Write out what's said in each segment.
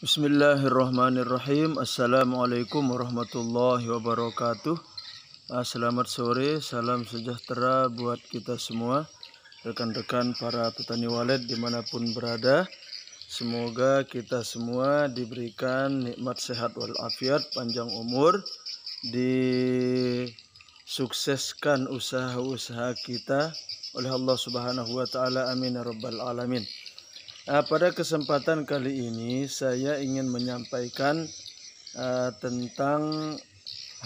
Bismillahirrahmanirrahim. Assalamualaikum warahmatullahi wabarakatuh. Ah, selamat sore, salam sejahtera buat kita semua, rekan-rekan para petani walet dimanapun berada. Semoga kita semua diberikan nikmat sehat walafiat, panjang umur, disukseskan usaha-usaha kita oleh Allah Subhanahu wa taala. Amin ya rabbal alamin. Uh, pada kesempatan kali ini saya ingin menyampaikan uh, tentang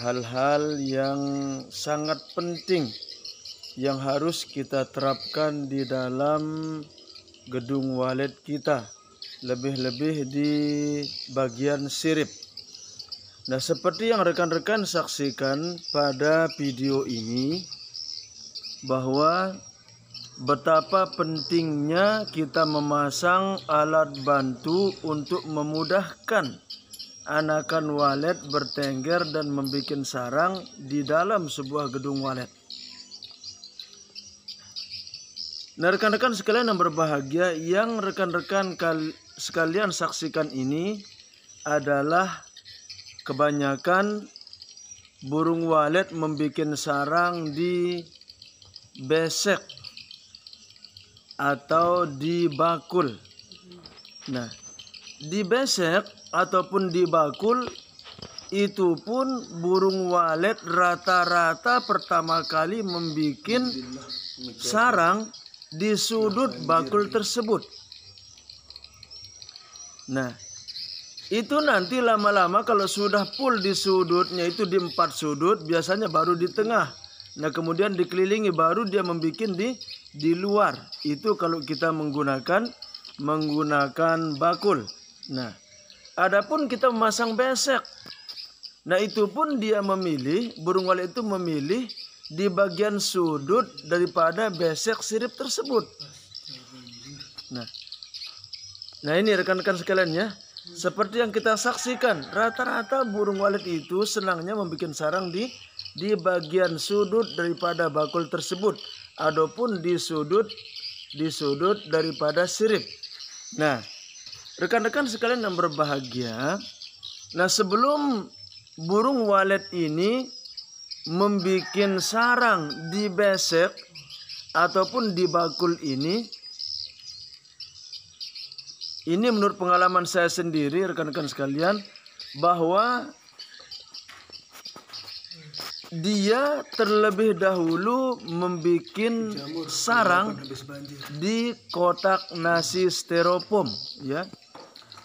hal-hal yang sangat penting yang harus kita terapkan di dalam gedung walet kita lebih-lebih di bagian sirip nah seperti yang rekan-rekan saksikan pada video ini bahwa betapa pentingnya kita memasang alat bantu untuk memudahkan anakan walet bertengger dan membuat sarang di dalam sebuah gedung walet. Nah rekan-rekan sekalian yang berbahagia yang rekan-rekan sekalian saksikan ini adalah kebanyakan burung walet membuat sarang di besek atau di bakul. Nah, dibesek ataupun di bakul itu pun burung walet rata-rata pertama kali membuat sarang di sudut bakul tersebut. Nah, itu nanti lama-lama kalau sudah full di sudutnya itu di empat sudut biasanya baru di tengah Nah kemudian dikelilingi baru dia membuat di di luar. Itu kalau kita menggunakan menggunakan bakul. Nah, adapun kita memasang besek. Nah itu pun dia memilih burung walet itu memilih di bagian sudut daripada besek sirip tersebut. Nah, nah ini rekan-rekan sekalian ya. Seperti yang kita saksikan, rata-rata burung walet itu senangnya membuat sarang di di bagian sudut daripada bakul tersebut adapun di sudut di sudut daripada sirip. Nah, rekan-rekan sekalian yang berbahagia, nah sebelum burung walet ini membuat sarang di besek ataupun di bakul ini ini menurut pengalaman saya sendiri rekan-rekan sekalian bahwa dia terlebih dahulu membuat sarang di kotak nasi styrofoam ya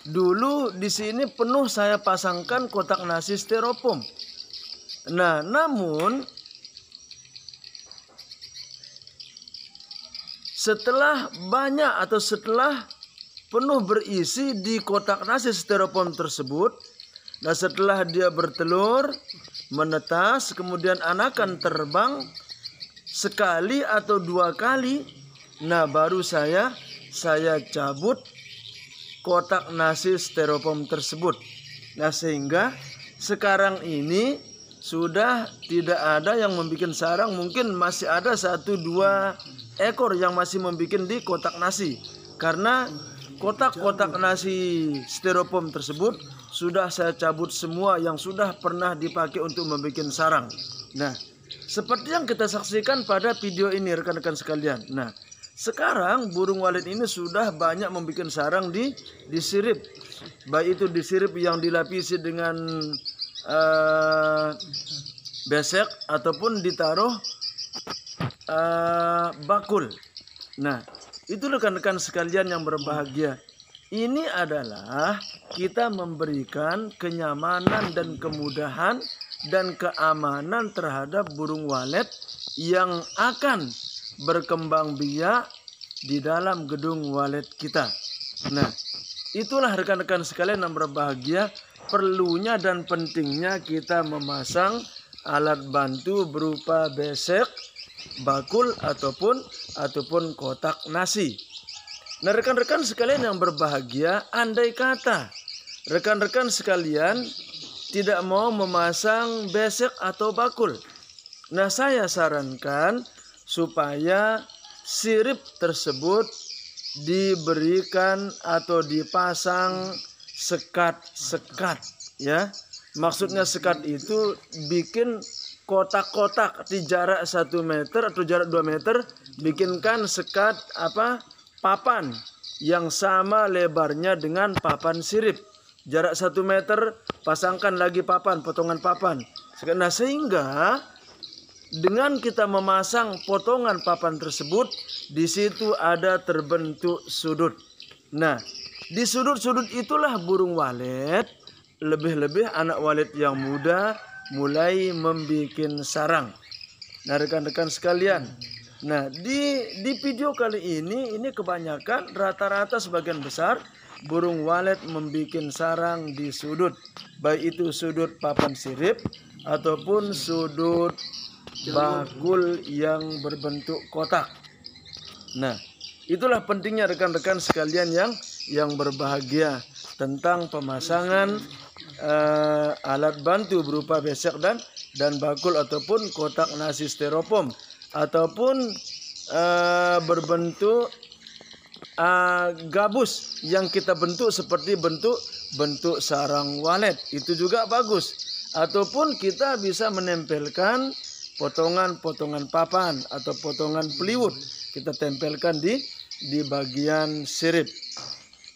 dulu di sini penuh saya pasangkan kotak nasi styrofoam nah namun setelah banyak atau setelah penuh berisi di kotak nasi styrofoam tersebut. Nah setelah dia bertelur, menetas kemudian anakan terbang sekali atau dua kali nah baru saya saya cabut kotak nasi styrofoam tersebut nah sehingga sekarang ini sudah tidak ada yang membuat sarang mungkin masih ada satu dua ekor yang masih membuat di kotak nasi karena kotak-kotak nasi styrofoam tersebut sudah saya cabut semua yang sudah pernah dipakai untuk membuat sarang. Nah, seperti yang kita saksikan pada video ini rekan-rekan sekalian. Nah, sekarang burung walet ini sudah banyak membuat sarang di sirip, Baik itu di sirip yang dilapisi dengan uh, besek ataupun ditaruh uh, bakul. Nah, itu rekan-rekan sekalian yang berbahagia. Ini adalah kita memberikan kenyamanan dan kemudahan dan keamanan terhadap burung walet yang akan berkembang biak di dalam gedung walet kita. Nah, itulah rekan-rekan sekalian yang berbahagia perlunya dan pentingnya kita memasang alat bantu berupa besek, bakul ataupun ataupun kotak nasi. Nah rekan-rekan sekalian yang berbahagia, andai kata rekan-rekan sekalian tidak mau memasang besek atau bakul. Nah, saya sarankan supaya sirip tersebut diberikan atau dipasang sekat-sekat ya. Maksudnya sekat itu bikin kotak-kotak di jarak 1 meter atau jarak 2 meter bikinkan sekat apa papan yang sama lebarnya dengan papan sirip jarak satu meter pasangkan lagi papan potongan papan nah sehingga dengan kita memasang potongan papan tersebut di situ ada terbentuk sudut nah di sudut-sudut itulah burung walet lebih-lebih anak walet yang muda mulai membuat sarang nah rekan-rekan sekalian Nah, di di video kali ini ini kebanyakan rata-rata sebagian besar burung walet membuat sarang di sudut, baik itu sudut papan sirip ataupun sudut bakul yang berbentuk kotak. Nah, itulah pentingnya rekan-rekan sekalian yang yang berbahagia tentang pemasangan uh, alat bantu berupa besek dan dan bakul ataupun kotak nasi styrofoam ataupun uh, berbentuk uh, gabus yang kita bentuk seperti bentuk bentuk sarang walet itu juga bagus ataupun kita bisa menempelkan potongan-potongan papan atau potongan peliwut kita tempelkan di di bagian sirip.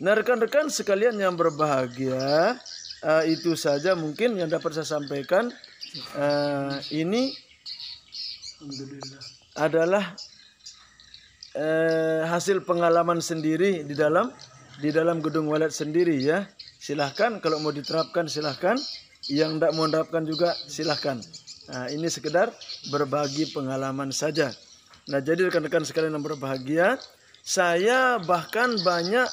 Nah rekan-rekan sekalian yang berbahagia uh, itu saja mungkin yang dapat saya sampaikan uh, ini adalah eh, hasil pengalaman sendiri di dalam di dalam gedung walet sendiri ya. Silahkan kalau mau diterapkan silahkan. Yang tidak mau menerapkan juga silahkan. Nah, ini sekedar berbagi pengalaman saja. Nah, jadi rekan-rekan sekalian yang berbahagia, saya bahkan banyak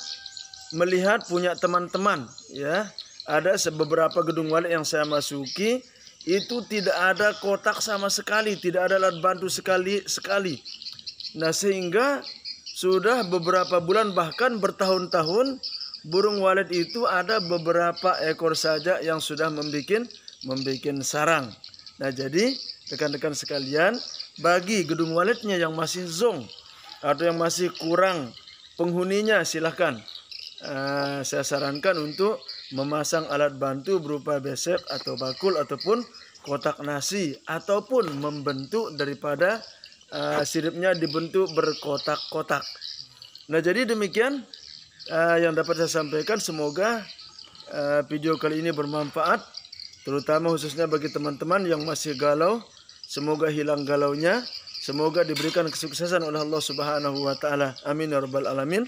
melihat punya teman-teman ya. Ada beberapa gedung walet yang saya masuki, itu tidak ada kotak sama sekali, tidak ada alat bantu sekali sekali. Nah, sehingga sudah beberapa bulan bahkan bertahun-tahun burung walet itu ada beberapa ekor saja yang sudah membuat membikin sarang. Nah, jadi rekan-rekan sekalian, bagi gedung waletnya yang masih zong atau yang masih kurang penghuninya silahkan uh, saya sarankan untuk memasang alat bantu berupa besek atau bakul ataupun kotak nasi ataupun membentuk daripada uh, siripnya dibentuk berkotak-kotak. Nah, jadi demikian uh, yang dapat saya sampaikan semoga uh, video kali ini bermanfaat terutama khususnya bagi teman-teman yang masih galau. Semoga hilang galaunya, semoga diberikan kesuksesan oleh Allah Subhanahu wa taala. Amin ya robbal alamin.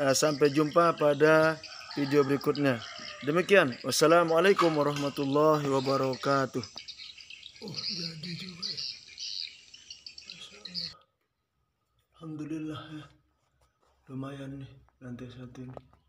Uh, sampai jumpa pada video berikutnya. Demikian. Wassalamualaikum warahmatullahi wabarakatuh. Oh, jadi juga. Alhamdulillah ya. Lumayan nih lantai satu ini.